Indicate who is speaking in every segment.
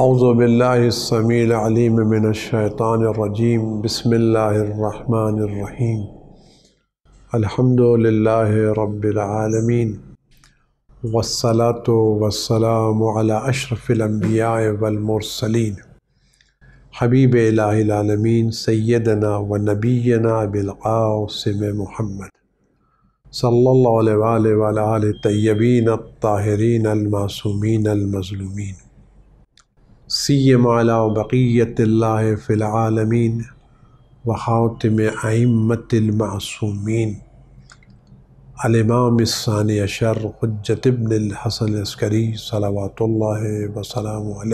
Speaker 1: अज़बिल्लाशैतानरजीम बसमीम अलहमदिल्ला रबालमीन वसलात वसलाम अशरफ़िलम्बिया वलमरसलिन हबीब लामीन सैदना व नबीना बिलआसम महमद सल्ला तयबीन ताहरीन अलमासूमिन अलमज़लूमिन सीम आला बक़ीतल्ला फ़िलमीन वहातम आमतमासूमीन अलमाम सान अशर हजतबनहसन अस्करी सलावात वसलम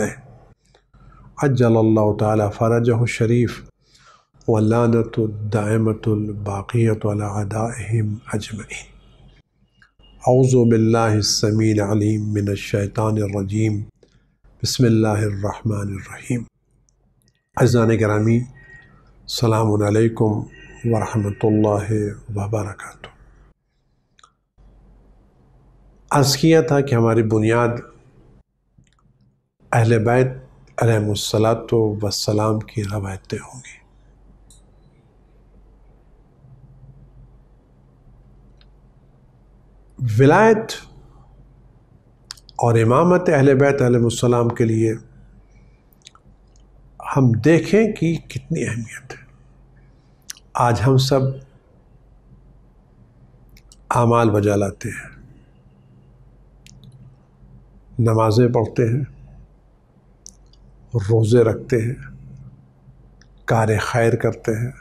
Speaker 1: अज्जल्ला तरज शरीफ़ वलानतदामतबाक़ीतम अजमैन अउज़बिल्लासमीन अलीम मिनशैतानरजीम बसमीम अजान ग्रामी सलामकुम वरहल वबरक अर्ज़ किया था कि हमारी बुनियाद अहल बैत अलमसलात वसलाम की रवायतें होंगी विलायत और इमामत अहल बैतम के लिए हम देखें कि कितनी अहमियत है आज हम सब आमाल बजा लाते हैं नमाज़ें पढ़ते हैं रोज़े रखते हैं कार खैर करते हैं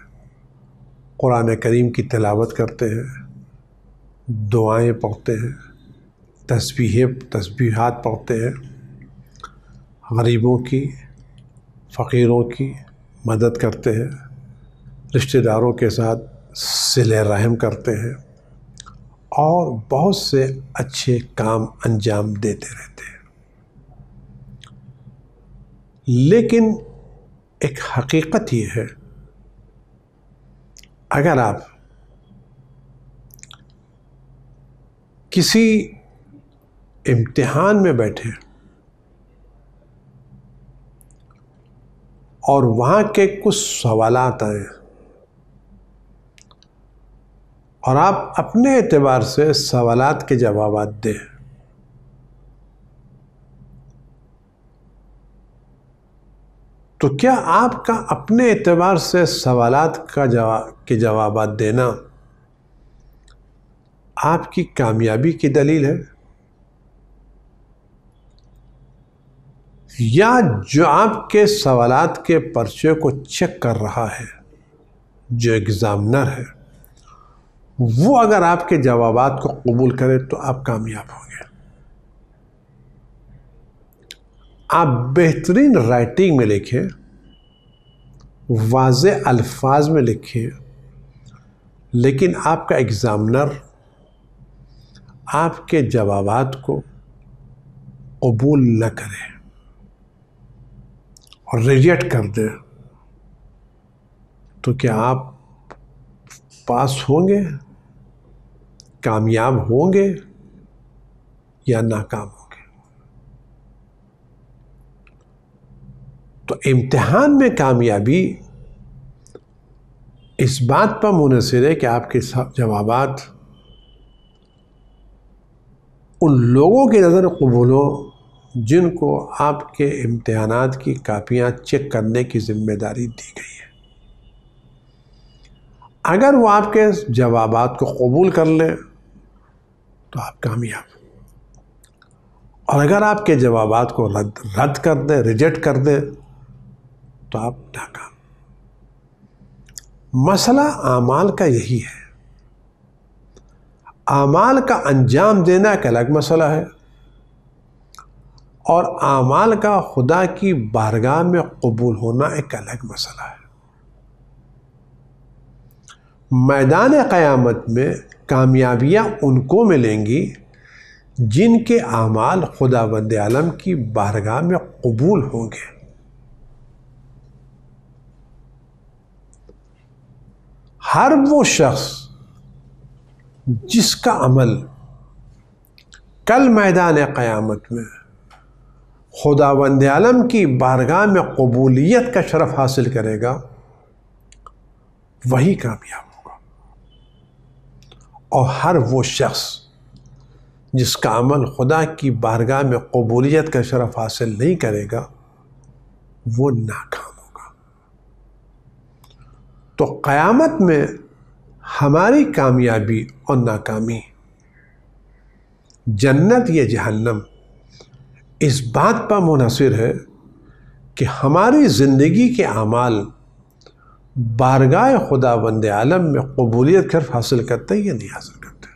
Speaker 1: क़ुरान करीम की तलावत करते हैं दुआएं पढ़ते हैं तस्वीह तस्बीहात पढ़ते हैं गरीबों की फ़कीरों की मदद करते हैं रिश्तेदारों के साथ सिले रहम करते हैं और बहुत से अच्छे काम अंजाम देते रहते हैं लेकिन एक हकीकत ये है अगर आप किसी इम्तिहान में बैठे और वहाँ के कुछ सवालात आए और आप अपने एतबार से सवाल के जवाब दें तो क्या आपका अपने एतबार से सवाल का जवाब के जवाब देना आपकी कामयाबी की दलील है या जो आपके सवाल के पर्चे को चेक कर रहा है जो एग्ज़ामिनर है वो अगर आपके जवाब को कबूल करे तो आप कामयाब होंगे आप बेहतरीन राइटिंग में लिखें वाज अल्फाज में लिखें लेकिन आपका एग्ज़ामिनर आपके जवाब को कबूल न करें और रिजेक्ट कर दें तो क्या आप पास होंगे कामयाब होंगे या नाकाम होंगे तो इम्तिहान में कामयाबी इस बात पर मुनसर है कि आपके जवाब उन लोगों की नज़र कबूलों जिनको आपके इम्तहान की कापियां चेक करने की जिम्मेदारी दी गई है अगर वो आपके जवाब को कबूल कर लें तो आप कामयाब और अगर आपके जवाब को रद्द रद्द कर दें रिजेक्ट कर दें तो आप नाकाम मसला आमाल का यही है आमाल का अंजाम देना एक अलग मसला है और आमाल का खुदा की बारगाह में कबूल होना एक अलग मसला है मैदान क़यामत में कामयाबियाँ उनको मिलेंगी जिनके आमाल खुदा बंद आलम की बारगाह में कबूल होंगे हर वो शख्स जिसका अमल कल मैदान क़यामत में खुदा आलम की बारगाह में कबूलियत का शरफ हासिल करेगा वही कामयाब होगा और हर वो शख्स जिसका अमल खुदा की बारगाह में कबूलियत का शरफ हासिल नहीं करेगा वो नाकाम होगा तो क़यामत में हमारी कामयाबी और नाकामी जन्नत या जहन्नम इस बात पर मुनसर है कि हमारी ज़िंदगी के अमाल बारगाह खुदा बंद आलम में कबूलियत कर हासिल करते हैं या नहीं हासिल करते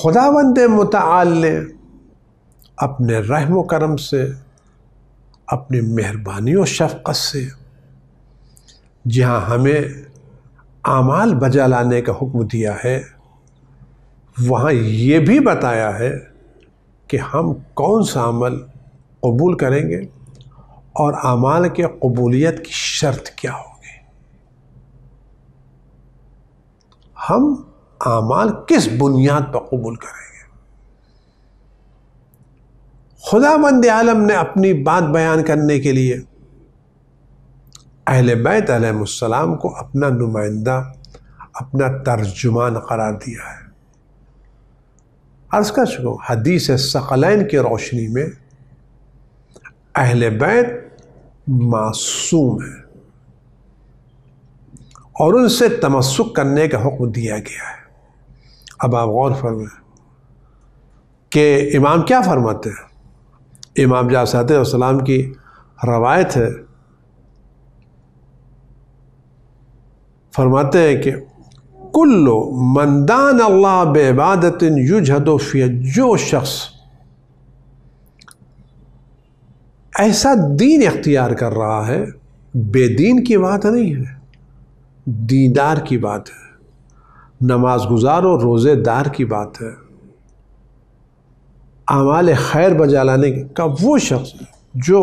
Speaker 1: खुदा बंद मताल ने अपने रहम करम से अपनी मेहरबानी और शफकत से जहाँ हमें आमाल बजा लाने का हुक्म दिया है वहाँ ये भी बताया है कि हम कौन सा अमल कबूल करेंगे और अमाल के कबूलियत की शर्त क्या होगी हम अमाल किस बुनियाद पर कबूल करेंगे खुदा मंद आलम ने अपनी बात बयान करने के लिए अहल बैत को अपना नुमाइंदा अपना तर्जुमान करार दिया है अर्ज़ कर चुका हूँ हदीस सकलैन की रोशनी में अहल बैत मासूम है और उनसे तमस्क करने का हुक्म दिया गया है अब आप गौर फरमाएं कि इमाम क्या फरमाते हैं इमाम जासातम की रवायत है फरमाते हैं कि कुल्लो मंदान अल्लाह बेबादत युजहदोफियत जो शख्स ऐसा दीन इख्तियार कर रहा है बेदीन की बात नहीं है दीदार की बात है नमाज गुजार और रोज़ेदार की बात है आमाल खैर बजा लाने का वो शख्स जो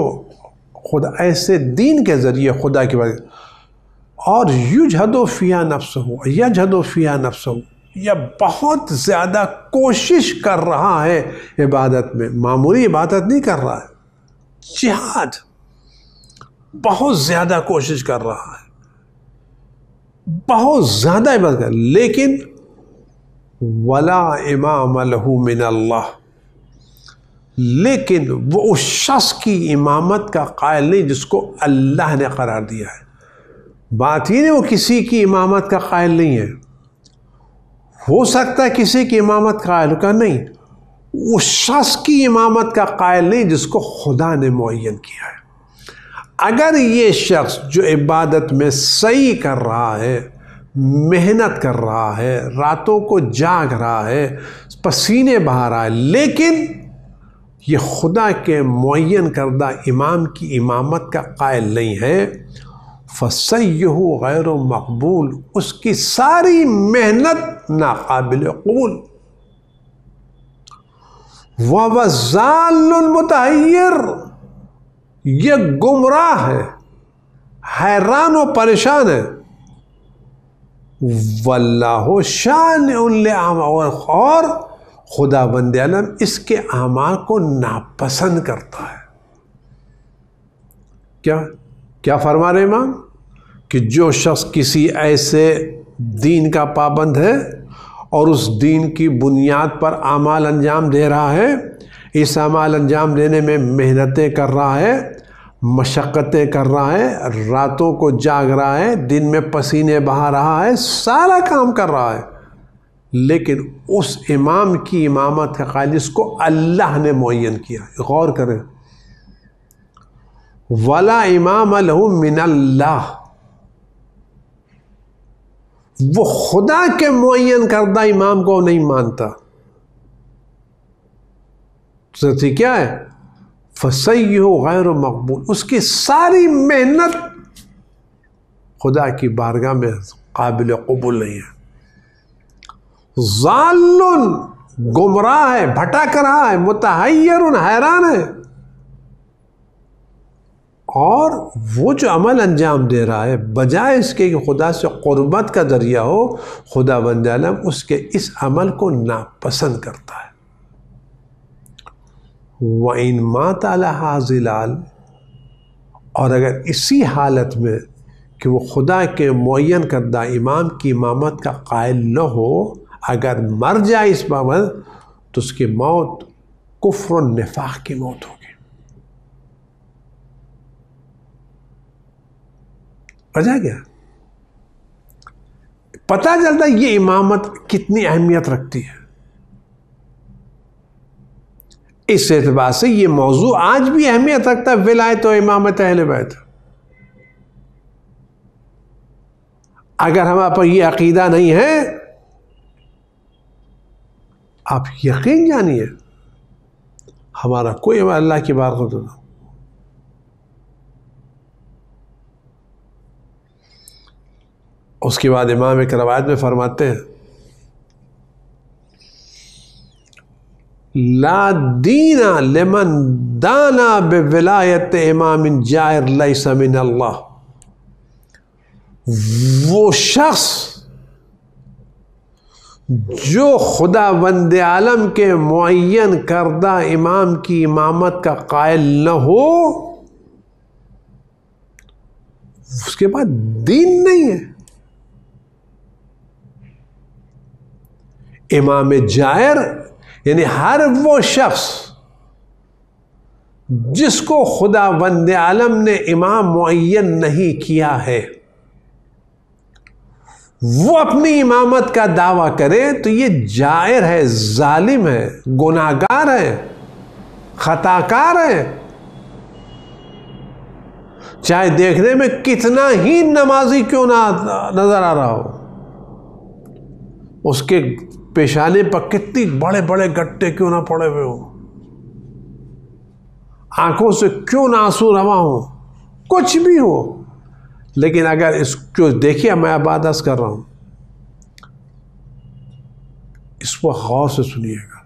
Speaker 1: खुदा ऐसे दीन के ज़रिए खुदा की बात और युजहदोफिया नफ्स हो यजहदोफिया नफ्स हो या बहुत ज़्यादा कोशिश कर रहा है इबादत में मामूली इबादत नहीं कर रहा है जिहाद बहुत ज़्यादा कोशिश कर रहा है बहुत ज़्यादा इबादत कर लेकिन वला इमाम मिन अल्लाह लेकिन वो उस शख्स की इमामत का कायल नहीं जिसको अल्लाह ने करार दिया है बात ही नहीं वो किसी की इमामत का कायल नहीं है हो सकता है किसी की इमामत कायल का नहीं उस शख्स की इमामत का कायल नहीं जिसको खुदा ने मुन किया है अगर ये शख्स जो इबादत में सही कर रहा है मेहनत कर रहा है रातों को जाग रहा है पसीने बहा रहा है लेकिन ये खुदा के मुन करदा इमाम की इमामत का कायल नहीं है फसैह गैर मकबूल उसकी सारी मेहनत नाकबिल कबूल वजालमतहर ये गुमराह है हैरान और परेशान है वल्लाह शान और खुदा बंद आलम इसके अमाल को नापसंद करता है क्या क्या फरमा रहे मां कि जो शख्स किसी ऐसे दीन का पाबंद है और उस दीन की बुनियाद पर अमाल अंजाम दे रहा है इस अमाल अंजाम देने में मेहनतें कर रहा है मशक्क़तें कर रहा है रातों को जाग रहा है दिन में पसीने बहा रहा है सारा काम कर रहा है लेकिन उस इमाम की इमामत खालिस को अल्लाह ने मुन किया गौर करें वाला इमाम लहू मिनल्ला वो खुदा के मुन करदा इमाम को नहीं मानता सती क्या है फसई हो गैर मकबूल उसकी सारी मेहनत खुदा की बारगाह में काबिल कबूल नहीं है जाल गुमराह है भटक रहा है मुतहर हैरान है और वो जो अमल अंजाम दे रहा है बजाय इसके कि खुदा से क़ुरबत का ज़रिया हो खुदा बंद आलम उसके इस अमल को नापसंद करता है वाइन माँ ताला हाजिलाल और अगर इसी हालत में कि वो खुदा के मुन करदा इमाम की इमामत का कायल न हो अगर मर जाए इस पाबंद तो उसकी मौत कुफ्र नफाक की मौत हो बजा गया पता चलता ये इमामत कितनी अहमियत रखती है इस एतबार से ये मौजू आज भी अहमियत रखता है विलायत तो इमामत अहल बैत अगर हमारे पर यह अकीदा नहीं है आप यकीन जानिए हमारा कोई अल्लाह की बात हो उसके बाद इमाम एक रवायत में फरमाते हैं ला दीना लेमन दाना विलायत इमाम जायर समिन अल्लाह वो शख्स जो खुदा बंद आलम के मुन करदा इमाम की इमामत का कायल न हो उसके बाद दीन नहीं है इमाम जायर यानी हर वो शख्स जिसको खुदा वंद आलम ने इमाम मुन नहीं किया है वो अपनी इमामत का दावा करे तो ये जायर है जालिम है गुनागार है खताकार है चाहे देखने में कितना ही नमाजी क्यों ना नजर आ रहा हो उसके पेशाने पर कितनी बड़े बड़े गट्टे क्यों ना पड़े हुए हो आंखों से क्यों ना आंसू रवा हो कुछ भी हो लेकिन अगर इसको देखिए मैं अब आदस कर रहा हूं इसको गौर से सुनिएगा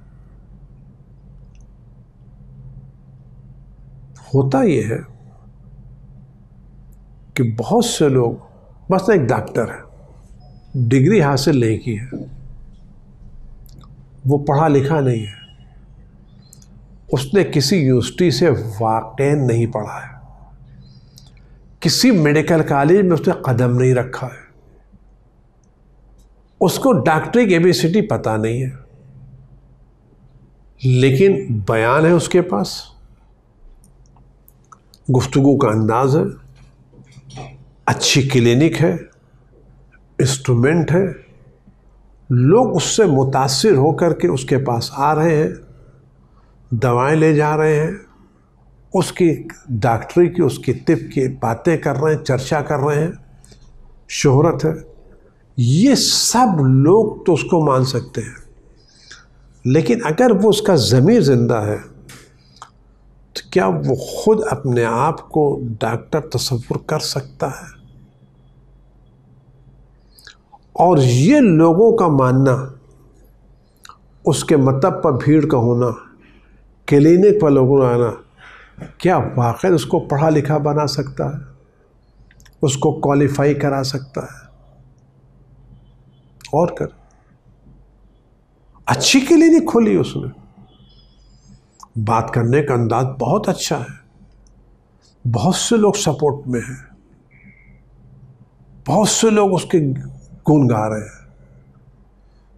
Speaker 1: होता यह है कि बहुत से लोग बस एक डॉक्टर है डिग्री हासिल नहीं की है वो पढ़ा लिखा नहीं है उसने किसी यूनिवर्सिटी से वाक नहीं पढ़ा है किसी मेडिकल कॉलेज में उसने कदम नहीं रखा है उसको डॉक्टरी की एबिसिटी पता नहीं है लेकिन बयान है उसके पास गुफ्तु का अंदाज है अच्छी क्लिनिक है इंस्ट्रूमेंट है लोग उससे मुतासर होकर के उसके पास आ रहे हैं दवाएं ले जा रहे हैं उसकी डॉक्टरी की उसकी तिब की बातें कर रहे हैं चर्चा कर रहे हैं शोहरत है ये सब लोग तो उसको मान सकते हैं लेकिन अगर वो उसका ज़मीर ज़िंदा है तो क्या वो खुद अपने आप को डॉक्टर तस्वुर कर सकता है और ये लोगों का मानना उसके मतलब पर भीड़ का होना क्लिनिक पर लोगों का आना क्या वाक़ उसको पढ़ा लिखा बना सकता है उसको क्वालिफाई करा सकता है और कर अच्छी क्लिनिक खोली उसने बात करने का अंदाज बहुत अच्छा है बहुत से लोग सपोर्ट में हैं बहुत से लोग उसके गुन गा रहे हैं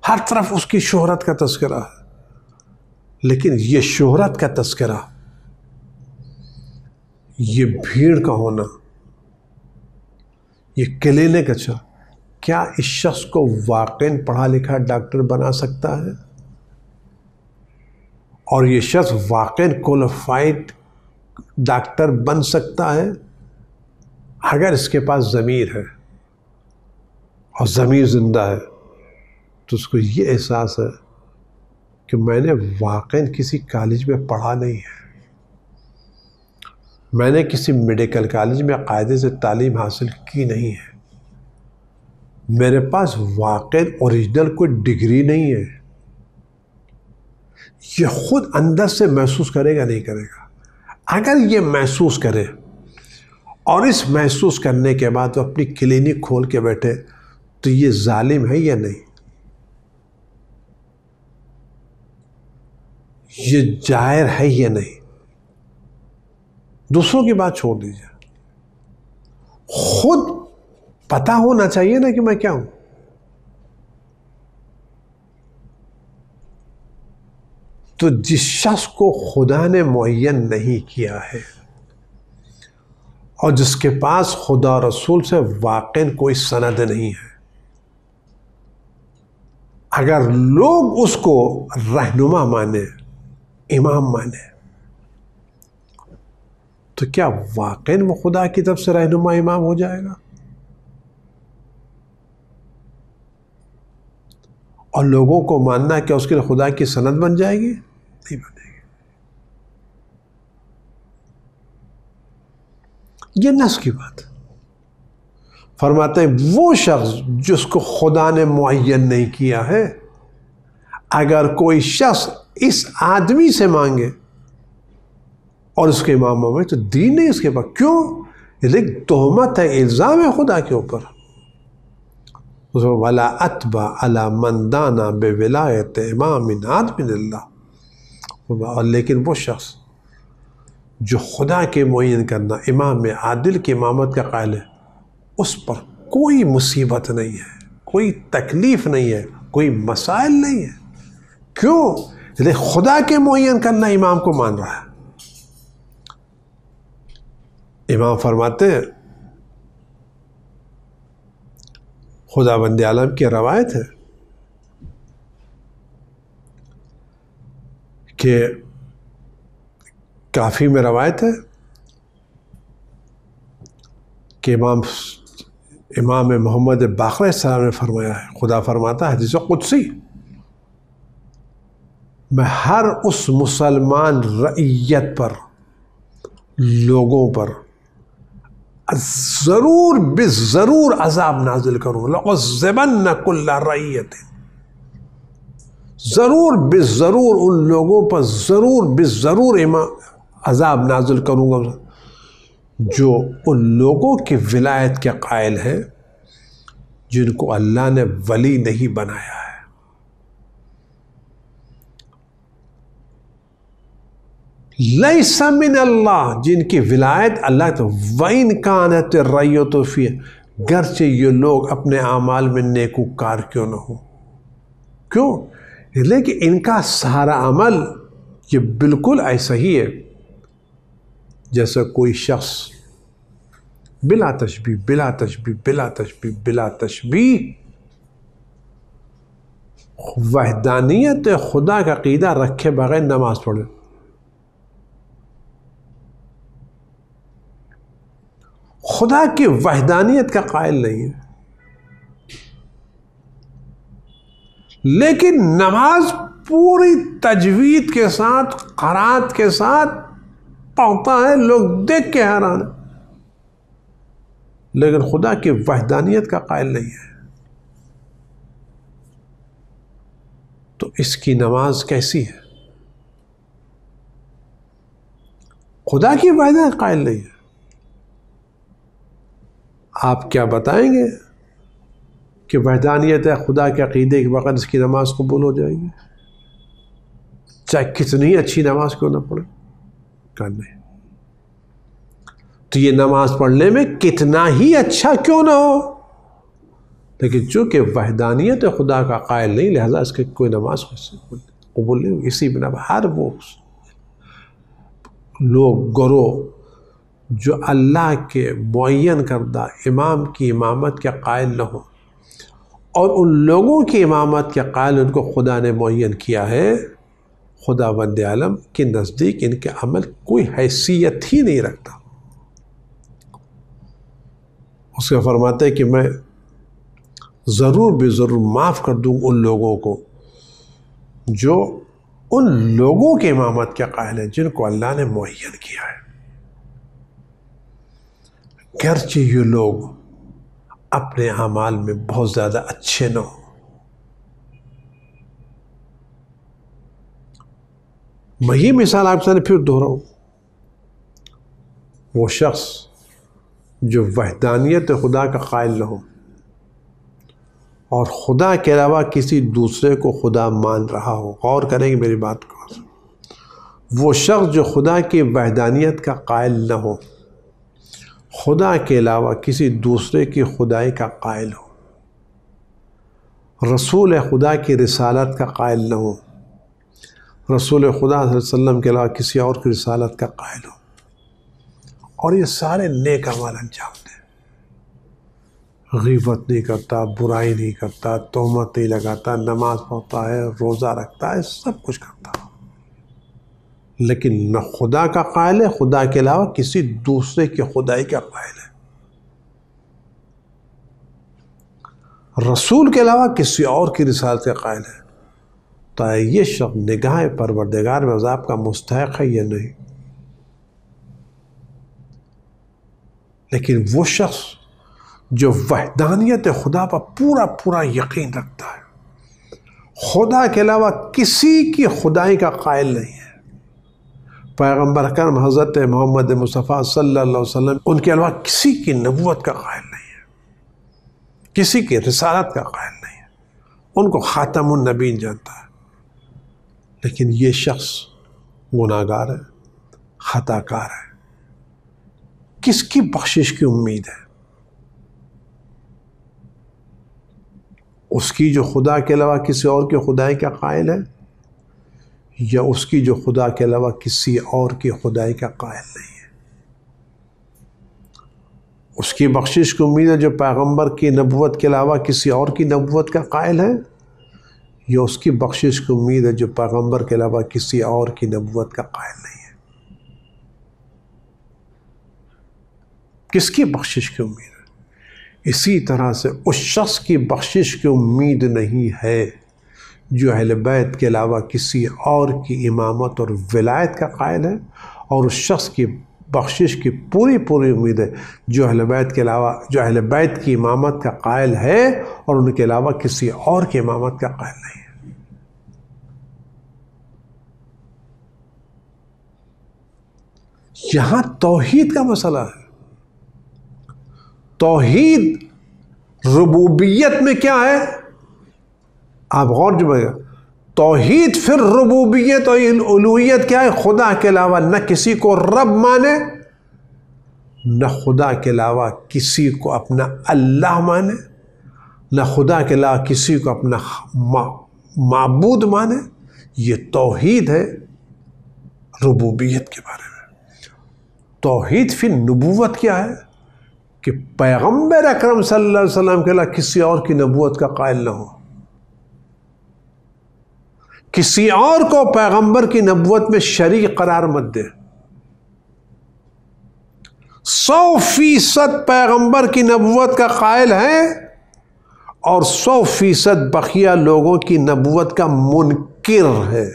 Speaker 1: हर तरफ उसकी शोहरत का तस्करा है लेकिन ये शोहरत का तस्करा ये भीड़ का होना ये किले ने कचा अच्छा, क्या इस शख्स को वाक़ पढ़ा लिखा डॉक्टर बना सकता है और ये शख्स वाकई क्वालिफाइड डॉक्टर बन सकता है अगर इसके पास ज़मीर है और ज़मीर ज़िंदा है तो उसको ये एहसास है कि मैंने वाक़ किसी कॉलेज में पढ़ा नहीं है मैंने किसी मेडिकल कॉलेज में कायदे से तालीम हासिल की नहीं है मेरे पास वाक़ ओरिजिनल कोई डिग्री नहीं है ये खुद अंदर से महसूस करेगा नहीं करेगा अगर ये महसूस करे और इस महसूस करने के बाद वो अपनी क्लिनिक खोल के बैठे तो ये जालिम है या नहीं ये जायर है या नहीं दूसरों की बात छोड़ दीजिए खुद पता होना चाहिए ना कि मैं क्या हूं तो जिस शख्स को खुदा ने मुन नहीं किया है और जिसके पास खुदा रसूल से वाक़ कोई सनद नहीं है अगर लोग उसको रहनुमा माने इमाम माने तो क्या वाकई वो खुदा की तरफ से रहनुमा इमाम हो जाएगा और लोगों को मानना क्या उसके लिए खुदा की सनद बन जाएगी नहीं बनेगी ये नस की बात है फरमाते हैं वो शख्स जिसको खुदा ने मुन नहीं किया है अगर कोई शख्स इस आदमी से मांगे और उसके मामा में तो दीन नहीं इसके पास क्यों लेकिन तोहमत है इल्ज़ाम है खुदा के ऊपर उसमें वला अतबा अला मंदाना बे विलायत इमाम और लेकिन वो शख्स जो खुदा के मुन करना इमाम आदिल की इमामत का कायल है उस पर कोई मुसीबत नहीं है कोई तकलीफ़ नहीं है कोई मसाइल नहीं है क्यों ले खुदा के मुन करना इमाम को मान रहा है इमाम फरमाते हैं खुदा बंद आलम की रवायत है कि काफ़ी में रवायत है कि इमाम इमाम मोहम्मद बाखर सलाम ने फरमाया है खुदा फरमाता हदीस कुदसी मैं हर उस मुसलमान रैयत पर लोगों पर ज़रूर बेज़रूर अजाब नाजिल करूँ ज़बन नकुल्ला रैयत ज़रूर बेज़रूर उन लोगों पर ज़रूर बेज़रूर अजाब नाजिल करूँगा जो उन लोगों के विलायत के कायल है जिनको अल्लाह ने वली नहीं बनाया है लई समिन अल्लाह जिनकी विलायत अल्लाह तो वही कान है तो तो फिर से ये लोग अपने अमाल में नेकूकार क्यों ना हो क्यों लेकिन इनका सारा अमल ये बिल्कुल ऐसा ही है जैसा कोई शख्स बिला तशबी बिला तशबी बिला तशबी बिला तशबी वहदानियत खुदा का क़ीदा रखे बगैर नमाज पढ़े खुदा की वहदानियत का कायल नहीं है लेकिन नमाज पूरी तजवीद के साथ करात के साथ पाता है लोग देख के हैरान है लेकिन खुदा की वहदानियत का कायल नहीं है तो इसकी नमाज कैसी है खुदा की वहदा कायल नहीं है आप क्या बताएंगे कि वहदानियत है खुदा के अकीदे के वक़्त इसकी नमाज कबूल हो जाएगी चाहे कितनी अच्छी नमाज क्यों ना पढ़े कर लें तो ये नमाज पढ़ने में कितना ही अच्छा क्यों ना हो लेकिन चूंकि वहदानियत तो खुदा का कायल नहीं लिहाजा इसके कोई नमाज कबूल नहीं इसी बिना हर वो लोग गुरो जो अल्लाह के मुन करदा इमाम की इमामत के कायल न हो और उन लोगों की इमामत के कायल उनको खुदा ने मुन किया है खुदा वंद आलम के नज़दीक इनके अमल कोई हैसियत ही नहीं रखता उसका फरमाते कि मैं ज़रूर भी ज़रूर माफ़ कर दूँ उन लोगों को जो उन लोगों के इमामत के कायल हैं जिनको अल्लाह ने मुन किया है गर्चे ये लोग अपने अमाल में बहुत ज़्यादा अच्छे न हों मैं ये मिसाल आपके सामने फिर दोहराऊँ वो शख्स जो वहदानियत खुदा का कायल हो और खुदा के अलावा किसी दूसरे को खुदा मान रहा हो गौर करेंगे मेरी बात को वो शख्स जो खुदा की वहदानियत का कायल न हो खुदा के अलावा किसी दूसरे की खुदाई का कायल हो रसूल खुदा की रिसालत का कायल न हो रसूल खुदा वसम के अलावा किसी और की रसालत का कायल हो और ये सारे नेक अमल अंजाम दें गीबत नहीं करता बुराई नहीं करता तोहमत नहीं लगाता नमाज पढ़ता है रोज़ा रखता है सब कुछ करता लेकिन न खुदा का कायल है खुदा के अलावा किसी दूसरे की खुदाई का कायल है रसूल के अलावा किसी और की रिसालत का कायल है तो ये शख्स निगाह परवरदगार मज़ाब का मुस्तक है या नहीं लेकिन वो शख्स जो वहदानियत खुदा पर पूरा पूरा यकीन रखता है खुदा के अलावा किसी की खुदाई का कायल नहीं है पैगम्बर करम हज़रत मोहम्मद मुस्तफ़ा सल्ला वसम उनके अलावा किसी की नबूत का कायल नहीं है किसी की रसालत का कायल नहीं है उनको ख़ातम नबीन जानता है लेकिन ये शख्स गुनागार है खताकार है किसकी बख्शिश की उम्मीद है उसकी जो खुदा के अलावा किसी और के खुदाई का कायल है या उसकी जो खुदा के अलावा किसी और की खुदाई का कायल नहीं है उसकी बख्शिश की उम्मीद है जो पैगंबर की नबूत के अलावा किसी और की नबूत का कायल है यह उसकी बख्शिश की उम्मीद है जो पैगम्बर के अलावा किसी और की नबूत का कायल नहीं है किसकी बख्शिश की उम्मीद है इसी तरह से उस शख्स की बख्शिश की उम्मीद नहीं है जो अहल बैत के अलावा किसी और की इमामत और विलायत का कायल है और उस शख्स की बख्शिश की पूरी पूरी उम्मीद है जो अहलबैत के अलावा जो अहलबैत की इमामत का कायल है और उनके अलावा किसी और की इमामत का कायल नहीं है यहां तोहीद का मसला है तोहीद रबूबियत में क्या है आप गौर जमेगा तोहद फिर रबूबियत और अलूियत क्या है खुदा के अलावा न किसी को रब माने न खुदा के अलावा किसी को अपना अल्लाह माने न खुदा के अलावा किसी को अपना मा, माने ये तोहद है रबूबियत के बारे में तोहद फिर नबूत क्या है कि पैगम्बर अक्रम सल्लल्लाहु के अला किसी और की नबूत का कायल ना हो किसी और को पैगंबर की नबूत में शरीक करार मत दे सौ फीसद पैगंबर की नबूत का कायल है और सौ फीसद बखिया लोगों की नबूत का मुनकर है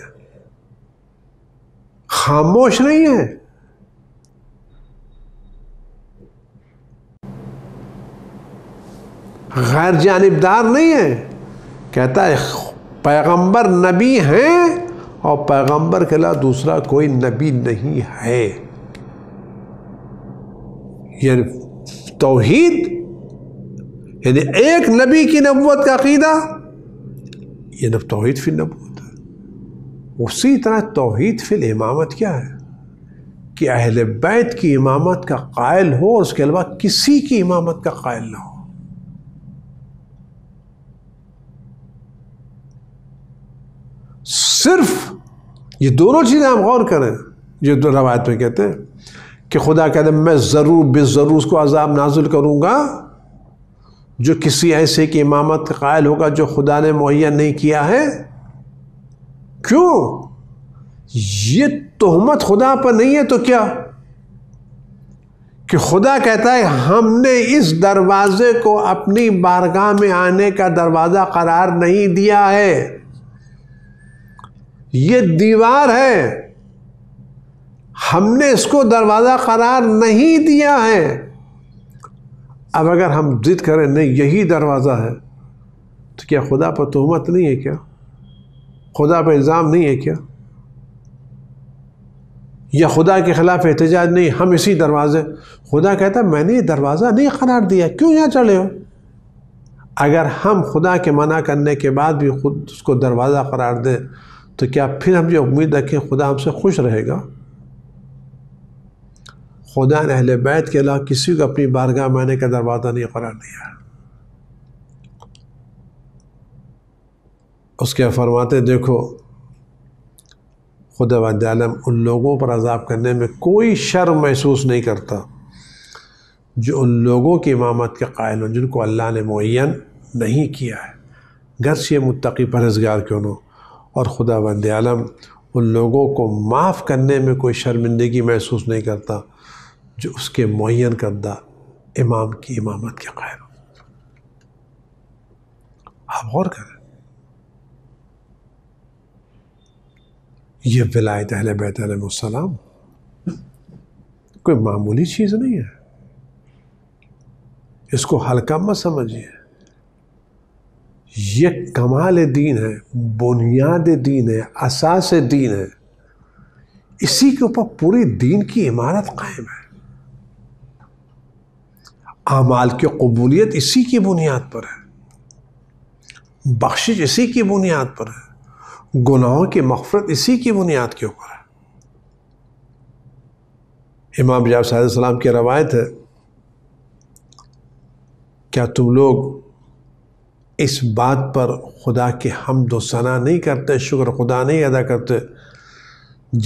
Speaker 1: खामोश नहीं है गैर जानबदार नहीं है कहता है पैगंबर नबी हैं और पैगंबर के अलावा दूसरा कोई नबी नहीं है यानी तोहीद यानी एक नबी की नबूत का अकीदा ये नब तोहद फिर नबूत है उसी तरह तोहद फिर इमामत क्या है कि अहल बैत की इमामत का कायल हो और उसके अलावा किसी की इमामत का कायल ना हो सिर्फ ये दोनों चीज़ें आप गौर करें जो तो रवायत में कहते हैं कि खुदा कहते मैं ज़रूर बेज़रूर उसको अजाब नाजुल करूँगा जो किसी ऐसे की इमामत कायल होगा जो खुदा ने मुहैया नहीं किया है क्यों ये तोहमत खुदा पर नहीं है तो क्या कि खुदा कहता है हमने इस दरवाज़े को अपनी बारगाह में आने का दरवाज़ा करार नहीं दिया है ये दीवार है हमने इसको दरवाज़ा करार नहीं दिया है अब अगर हम जिद करें नहीं यही दरवाज़ा है तो क्या खुदा पर तोहमत नहीं है क्या खुदा पर इल्ज़ाम नहीं है क्या या खुदा के ख़िलाफ़ एहतजाज नहीं हम इसी दरवाज़े खुदा कहता मैंने ये दरवाज़ा नहीं करार दिया क्यों यहाँ चले हो अगर हम खुदा के मना करने के बाद भी खुद उसको दरवाज़ा करार दें तो क्या फिर हम जो उम्मीद रखें खुदा हमसे खुश रहेगा खुदा ने अहल बैत के अलावा किसी को अपनी बारगाह माने का दरवाज़ा नहीं करार दिया उसके फरमाते देखो खुदा आलम उन लोगों पर अजाब करने में कोई शर्म महसूस नहीं करता जो उन लोगों की इमामत के कायल हों जिनको अल्लाह ने मुन नहीं किया है घर से मुतकी परहेजगार क्यों ना और खुदा बंद आलम उन लोगों को माफ़ करने में कोई शर्मिंदगी महसूस नहीं करता जो उसके मुन करदा इमाम की इमामत के क़ायल आप गौर करें यह विलायत अहल बैतम कोई मामूली चीज़ नहीं है इसको हल्का मत समझिए ये कमाल दीन है बुनियाद दीन है असास दीन है इसी के ऊपर पूरी दीन की इमारत कायम है अमाल की कबूलियत इसी की बुनियाद पर है बख्शिश इसी की बुनियाद पर है गुनाहों की मफफरत इसी की बुनियाद के ऊपर है इमाम जाब सलाम की रवायत है क्या तुम लोग इस बात पर खुदा के दो सना नहीं करते शुक्र खुदा नहीं अदा करते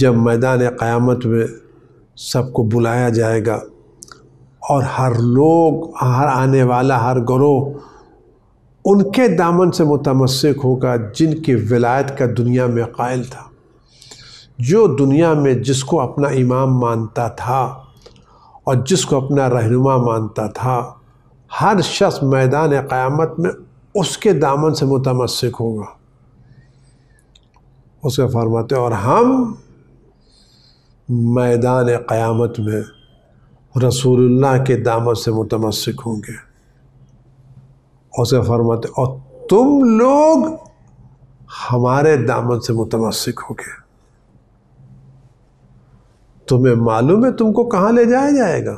Speaker 1: जब मैदान क़यामत में सबको बुलाया जाएगा और हर लोग हर आने वाला हर ग्रोह उनके दामन से मुतमसक होगा जिनकी विलायत का दुनिया में कायल था जो दुनिया में जिसको अपना इमाम मानता था और जिसको अपना रहनुमा मानता था हर शख्स मैदान क़यामत में उसके दामन से मुतमसक होगा उसके फरमाते और हम मैदान क़यामत में रसूलुल्लाह के दामन से मुतमसक होंगे उसके फरमाते और तुम लोग हमारे दामन से मुतमसक होंगे तुम्हें मालूम है तुमको कहाँ ले जाया जाएगा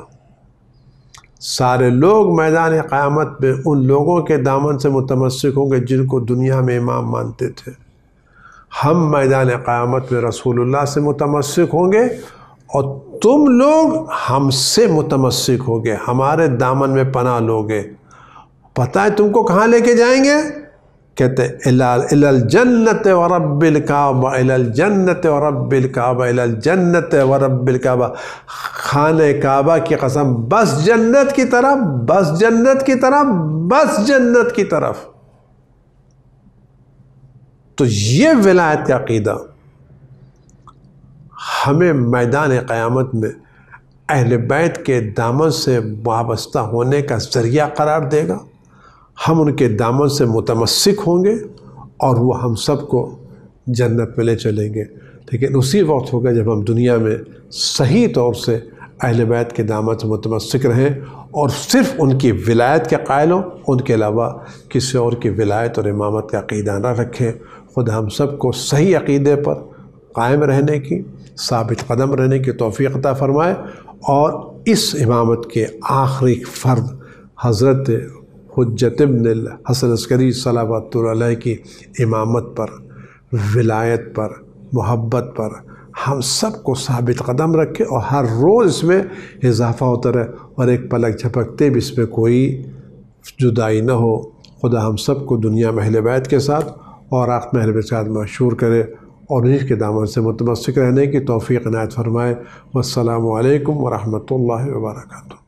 Speaker 1: सारे लोग मैदान क़्यामत में उन लोगों के दामन से मुतमसक होंगे जिनको दुनिया में इमाम मानते थे हम मैदान क़्यामत में रसूलुल्लाह से मुतमसक होंगे और तुम लोग हमसे मुतमसक होगे हमारे दामन में पना लोगे पता है तुमको कहाँ लेके जाएंगे कहते जन्नत व रब्बिल काबा जन्नत व रब्बिल काबा जन्नत व रब्बिल काबा खान काबा की कसम बस जन्नत की तरफ बस जन्नत की तरफ बस जन्नत की तरफ तो ये विलायत का अकीदा हमें मैदान क़यामत में अहल बैत के दामन से वाबस्ता होने का ज़रिया करार देगा हम उनके दामन से मुतमसिक होंगे और वो हम सबको जन्नत में ले चलेंगे लेकिन उसी वक्त होगा जब हम दुनिया में सही तौर से अहल बैत के दामन से मुतमसिक रहें और सिर्फ उनकी विलायत के कायल हों उनके अलावा किसी और की विलायत और इमामत का अकीदा ना रखें खुद हम सब को सही अकीदे पर कायम रहने की साबित कदम रहने की तोफ़ी अता फ़रमाए और इस इमामत के आखिरी फ़र्द हज़रत हजतबिन हसन अस्करी सलावत की इमामत पर विलायत पर मोहब्बत पर हम सब को साबित कदम रखें और हर रोज़ इसमें इजाफा होता रहे और एक पलक झपकते भी इसमें कोई जुदाई न हो खुदा हम सब को दुनिया में अहल के साथ और आख में के साथ मशहूर करे और उन्हीं के दामन से मुतमसक रहने की तोफ़ी अनायत फरमाए वालकम वरहमल वर्का